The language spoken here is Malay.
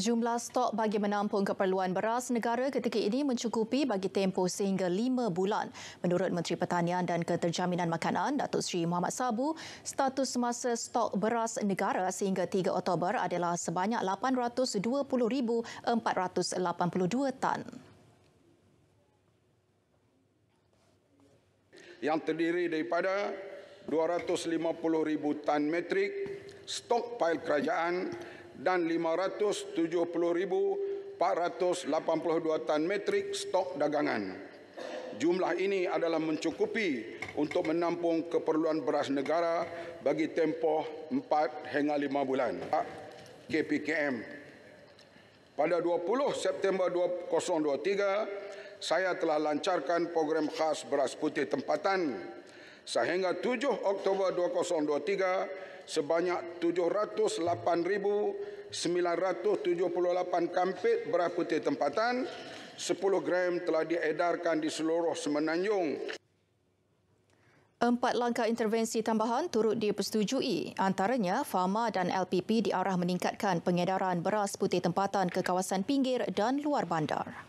Jumlah stok bagi menampung keperluan beras negara ketika ini mencukupi bagi tempoh sehingga lima bulan. Menurut Menteri Pertanian dan Keterjaminan Makanan, Datuk Seri Muhammad Sabu, status semasa stok beras negara sehingga 3 Oktober adalah sebanyak 820,482 tan. Yang terdiri daripada 250,000 tan metrik stok pail kerajaan dan 570,482 tan metrik stok dagangan. Jumlah ini adalah mencukupi untuk menampung keperluan beras negara bagi tempoh 4 hingga 5 bulan. KPKM Pada 20 September 2023, saya telah lancarkan program khas beras putih tempatan sehingga 7 Oktober 2023 sebanyak 708,978 kampit beras putih tempatan 10 gram telah diedarkan di seluruh Semenanjung. Empat langkah intervensi tambahan turut dipersetujui. Antaranya, FAMA dan LPP diarah meningkatkan pengedaran beras putih tempatan ke kawasan pinggir dan luar bandar.